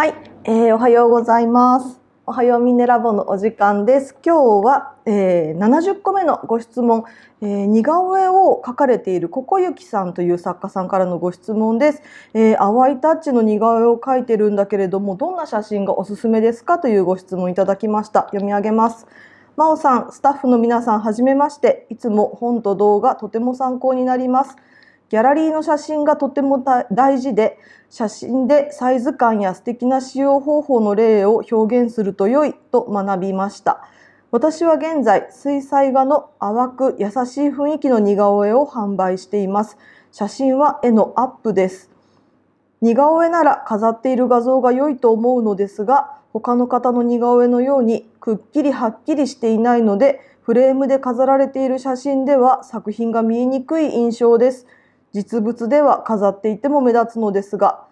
はい、えー、おはようございます。おはようミネラボのお時間です。今日は、えー、70個目のご質問、えー、似顔絵を描かれているここゆきさんという作家さんからのご質問です。えー、淡いタッチの似顔絵を描いてるんだけれども、どんな写真がおすすめですかというご質問いただきました。読み上げます。ま央さん、スタッフの皆さん、はじめまして。いつも本と動画とても参考になります。ギャラリーの写真がとても大事で写真でサイズ感や素敵な使用方法の例を表現すると良いと学びました私は現在水彩画の淡く優しい雰囲気の似顔絵を販売しています写真は絵のアップです似顔絵なら飾っている画像が良いと思うのですが他の方の似顔絵のようにくっきりはっきりしていないのでフレームで飾られている写真では作品が見えにくい印象です。実物では飾っていても目立つのですが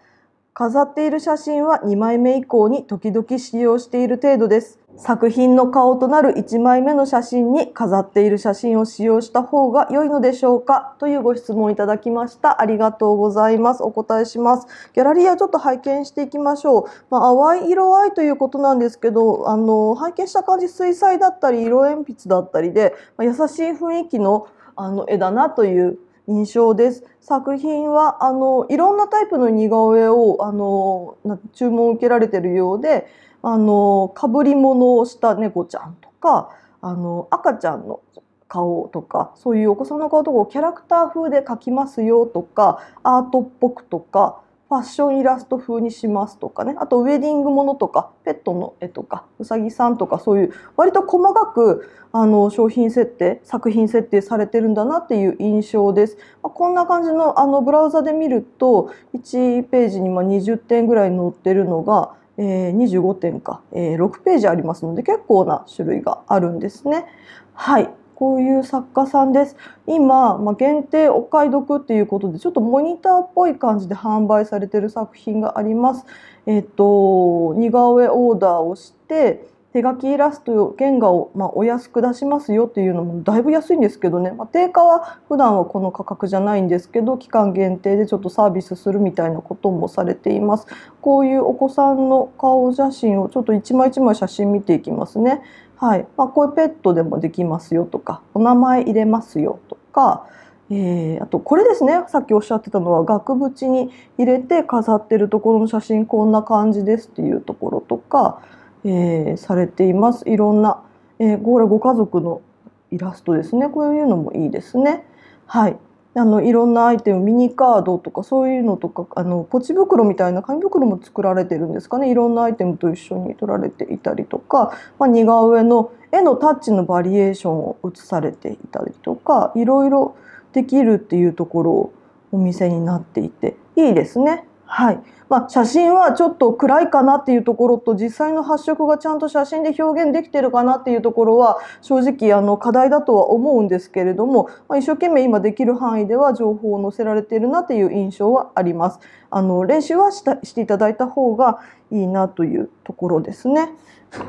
飾っている写真は2枚目以降に時々使用している程度です作品の顔となる1枚目の写真に飾っている写真を使用した方が良いのでしょうかというご質問いただきましたありがとうございますお答えしますギャラリーはちょっと拝見していきましょうまあ、淡い色合いということなんですけどあの拝見した感じ水彩だったり色鉛筆だったりで、まあ、優しい雰囲気のあの絵だなという印象です。作品はあのいろんなタイプの似顔絵をあの注文を受けられてるようで、あのかぶり物をした猫ちゃんとか、あの赤ちゃんの顔とかそういうお子さんの顔とかをキャラクター風で描きますよとかアートっぽくとかファッションイラスト風にしますとかねあとウェディングものとかペットの絵とかうさぎさんとかそういう割と細かくあの商品設定作品設定されてるんだなっていう印象です、まあ、こんな感じのあのブラウザで見ると1ページにま20点ぐらい載ってるのが、え25点か、え6ページありますので結構な種類があるんですね。はいこういう作家さんです。今、まあ、限定お買い得っていうことで、ちょっとモニターっぽい感じで販売されてる作品があります。えっと、似顔絵オーダーをして、手書きイラスト原画を、まあ、お安く出しますよっていうのもだいぶ安いんですけどね、まあ、定価は普段はこの価格じゃないんですけど期間限定でちょっとサービスするみたいなこともされていますこういうお子さんの顔写真をちょっと一枚一枚写真見ていきますねはい、まあ、こういうペットでもできますよとか、お名前入れますよとか、えー、あとこれですねさっきおっしゃってたのは額縁に入れて飾ってるところの写真こんな感じですっていうところとか、えー、されていますいろんな、えー、これご家族のイラストですねこういうのもいいですね。はい、あのいろんなアイテムミニカードとかそういうのとかあのポチ袋みたいな紙袋も作られてるんですかねいろんなアイテムと一緒に撮られていたりとか、まあ、似顔絵の絵のタッチのバリエーションを写されていたりとかいろいろできるっていうところをお店になっていていいですね。はいまあ、写真はちょっと暗いかなっていうところと実際の発色がちゃんと写真で表現できてるかなっていうところは正直あの課題だとは思うんですけれども、まあ、一生懸命今できる範囲では情報を載せられているなっていう印象はあります。あの練習はしたしていただいた方がいいなというところですね。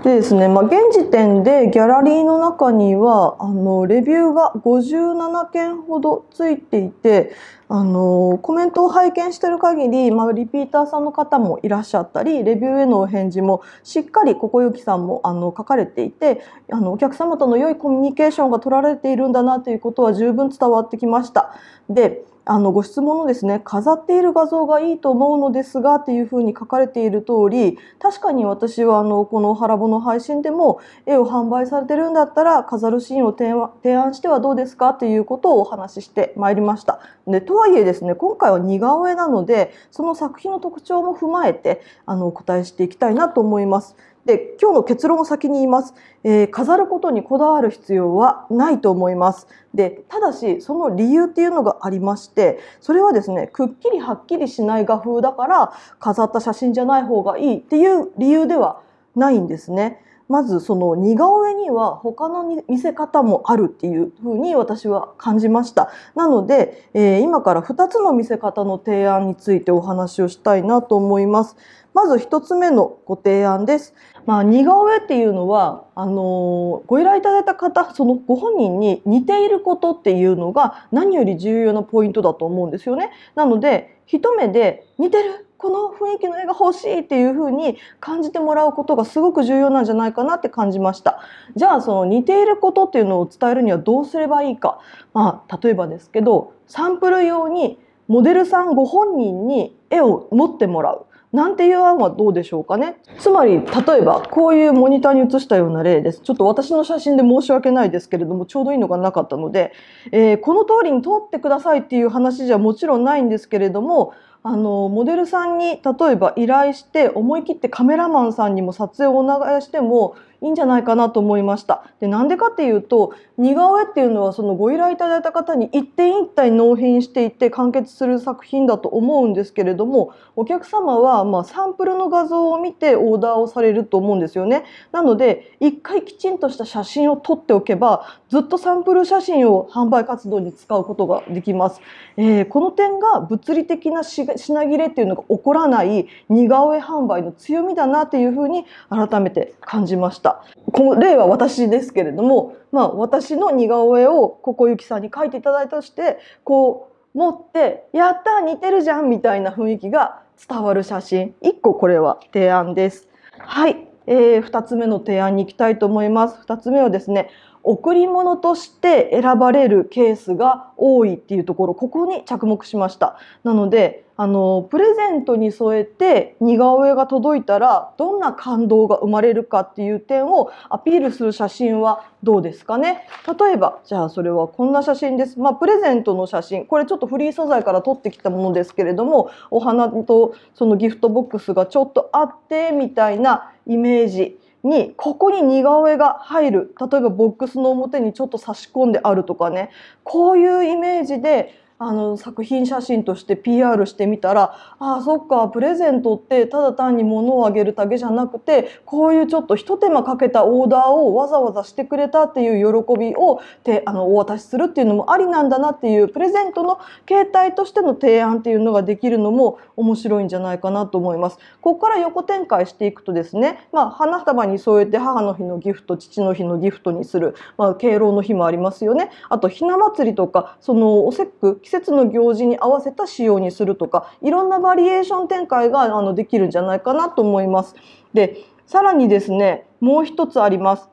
でですね、まあ、現時点でギャラリーの中にはあのレビューが57件ほどついていてあのコメントを拝見している限り、まあ、リピーターさんの方もいらっしゃったりレビューへのお返事もしっかりここゆきさんもあの書かれていてあのお客様との良いコミュニケーションが取られているんだなということは十分伝わってきました。であのご質問のですね飾っている画像がいいと思うのですがっていうふうに書かれている通り確かに私はあのこの「ハラボ」の配信でも絵を販売されてるんだったら飾るシーンを提案してはどうですかっていうことをお話ししてまいりました。でとはいえですね今回は似顔絵なのでその作品の特徴も踏まえてあのお答えしていきたいなと思います。で今日の結論を先に言います、えー、飾ることにこだわる必要はないと思いますでただしその理由っていうのがありましてそれはですねくっきりはっきりしない画風だから飾った写真じゃない方がいいっていう理由ではないんですね。まずその似顔絵には他の見せ方もあるっていうふうに私は感じましたなので、えー、今から2つの見せ方の提案についてお話をしたいなと思いますまず一つ目のご提案です。まあ、似顔絵っていうのは、あのご依頼いただいた方、そのご本人に似ていることっていうのが何より重要なポイントだと思うんですよね。なので、一目で似てるこの雰囲気の絵が欲しいっていう風に感じてもらうことがすごく重要なんじゃないかなって感じました。じゃあその似ていることっていうのを伝えるにはどうすればいいか。まあ例えばですけど、サンプル用にモデルさんご本人に絵を持ってもらう。なんていう案はどうでしょうかね。つまり、例えば、こういうモニターに映したような例です。ちょっと私の写真で申し訳ないですけれども、ちょうどいいのがなかったので、えー、この通りに通ってくださいっていう話じゃもちろんないんですけれども、あのモデルさんに例えば依頼して思い切ってカメラマンさんにも撮影をお願いしてもいいんじゃないかなと思いました。でなんでかっていうと似顔絵っていうのはそのご依頼いただいた方に一点一体納品していって完結する作品だと思うんですけれどもお客様はまサンプルの画像を見てオーダーをされると思うんですよね。なので一回きちんとした写真を撮っておけばずっとサンプル写真を販売活動に使うことができます。えー、この点が物理的な品切れっていうのが起こらない似顔絵販売の強みだなっていうふうに改めて感じました。この例は私ですけれども、まあ、私の似顔絵をここゆきさんに描いていただいたとしてこう持って「やった似てるじゃん」みたいな雰囲気が伝わる写真1個これは提案です。はい、えー、2つ目の提案に行きたいと思います。2つ目はですね贈り物として選ばれるケースが多いっていうところここに着目しましたなのであのプレゼントに添えて似顔絵が届いたらどんな感動が生まれるかっていう点をアピールする写真はどうですかね例えばじゃあそれはこんな写真です、まあ、プレゼントの写真これちょっとフリー素材から撮ってきたものですけれどもお花とそのギフトボックスがちょっとあってみたいなイメージにここに似顔絵が入る例えばボックスの表にちょっと差し込んであるとかねこういうイメージであの作品写真として PR してみたらああそっかプレゼントってただ単に物をあげるだけじゃなくてこういうちょっとひと手間かけたオーダーをわざわざしてくれたっていう喜びをてあのお渡しするっていうのもありなんだなっていうプレゼントの形態としての提案っていうのができるのも面白いんじゃないかなと思います。ここから横展開していくとですね、まあ、花束に添えて母の日のギフト父の日のギフトにする、まあ、敬老の日もありますよね。あとひな祭りとかそのお節句季節の行事に合わせた仕様にするとかいろんなバリエーション展開があのできるんじゃないかなと思います。でさらにですねもう一つあります。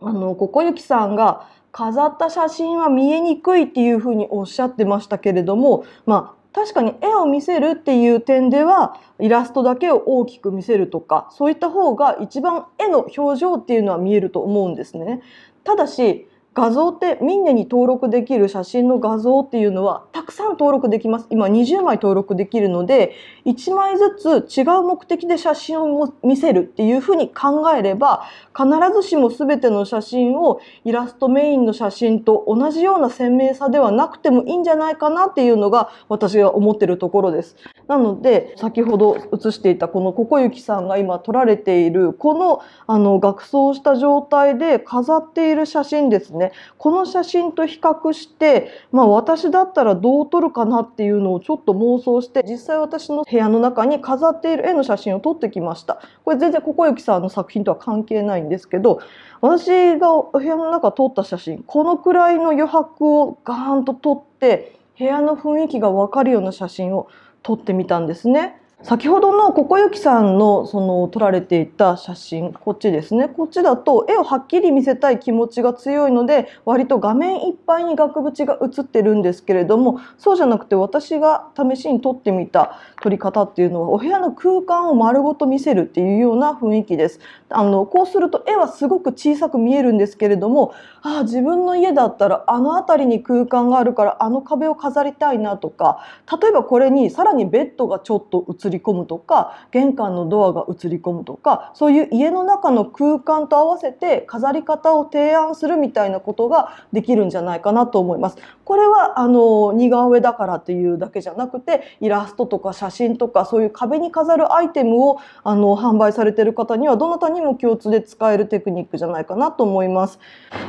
あのここゆきさんが飾った写真は見えにくいっていうふうにおっしゃってましたけれども、まあ、確かに絵を見せるっていう点ではイラストだけを大きく見せるとかそういった方が一番絵の表情っていうのは見えると思うんですね。ただし画像ってミンネに登録できる写真の画像っていうのはたくさん登録できます。今20枚登録できるので1枚ずつ違う目的で写真を見せるっていうふうに考えれば必ずしも全ての写真をイラストメインの写真と同じような鮮明さではなくてもいいんじゃないかなっていうのが私が思ってるところです。なので先ほど写していたこのココユキさんが今撮られているこのあの額装した状態で飾っている写真ですねねこの写真と比較して、まあ、私だったらどう撮るかなっていうのをちょっと妄想して実際私の部屋の中に飾っている絵の写真を撮ってきましたこれ全然ここゆきさんの作品とは関係ないんですけど私がお部屋の中撮った写真このくらいの余白をガーンと撮って部屋の雰囲気が分かるような写真を撮ってみたんですね。先ほどのここゆきさんのその撮られていた写真こっちですねこっちだと絵をはっきり見せたい気持ちが強いので割と画面いっぱいに額縁が写ってるんですけれどもそうじゃなくて私が試しに撮ってみた撮り方っていうのはお部屋の空間を丸ごと見せるっていうような雰囲気です。あのこうすると絵はすごく小さく見えるんですけれどもああ自分の家だったらあの辺りに空間があるからあの壁を飾りたいなとか例えばこれにさらにベッドがちょっと写りり込むとか玄関のドアが映り込むとかそういう家の中の空間と合わせて飾り方を提案するみたいなことができるんじゃないかなと思います。これはあの似顔絵だからっていうだけじゃなくてイラストとか写真とかそういう壁に飾るアイテムをあの販売されている方にはどなたにも共通で使えるテクニックじゃないかなと思います。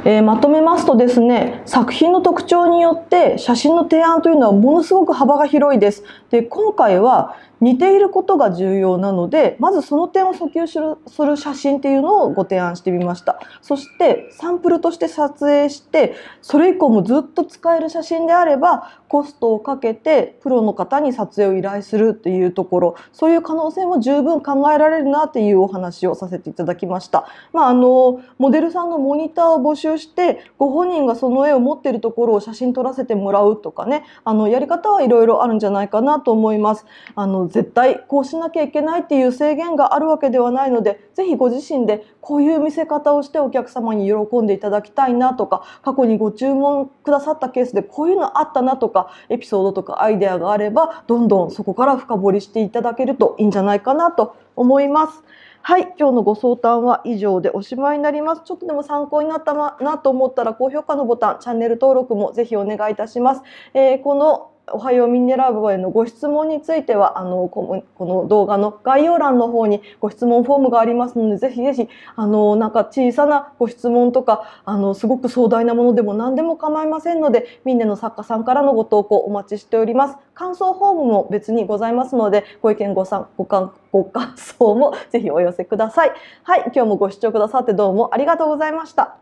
えー、まとめますとですね作品の特徴によって写真の提案というのはものすごく幅が広いです。で今回は似ていることが重要なのでまずその点を訴求する写真っていうのをご提案してみましたそしてサンプルとして撮影してそれ以降もずっと使える写真であればコストをかけてプロの方に撮影を依頼するっていうところそういう可能性も十分考えられるなっていうお話をさせていただきました、まあ、あのモデルさんのモニターを募集してご本人がその絵を持っているところを写真撮らせてもらうとかねあのやり方はいろいろあるんじゃないかなと思います。あの絶対こうしなきゃいけないっていう制限があるわけではないのでぜひご自身でこういう見せ方をしてお客様に喜んでいただきたいなとか過去にご注文くださったケースでこういうのあったなとかエピソードとかアイデアがあればどんどんそこから深掘りしていただけるといいんじゃないかなと思います。はい、今日のご相談は以上でおしまいになります。ちょっとでも参考になったなと思ったら高評価のボタン、チャンネル登録もぜひお願いいたします。えー、このおはようミネラブへのご質問については、あの、この動画の概要欄の方にご質問フォームがありますので、ぜひぜひ、あの、なんか小さなご質問とか、あの、すごく壮大なものでも何でも構いませんので、ミンネの作家さんからのご投稿お待ちしております。感想フォームも別にございますので、ご意見ご参ご感、ご感想もぜひお寄せください。はい、今日もご視聴くださってどうもありがとうございました。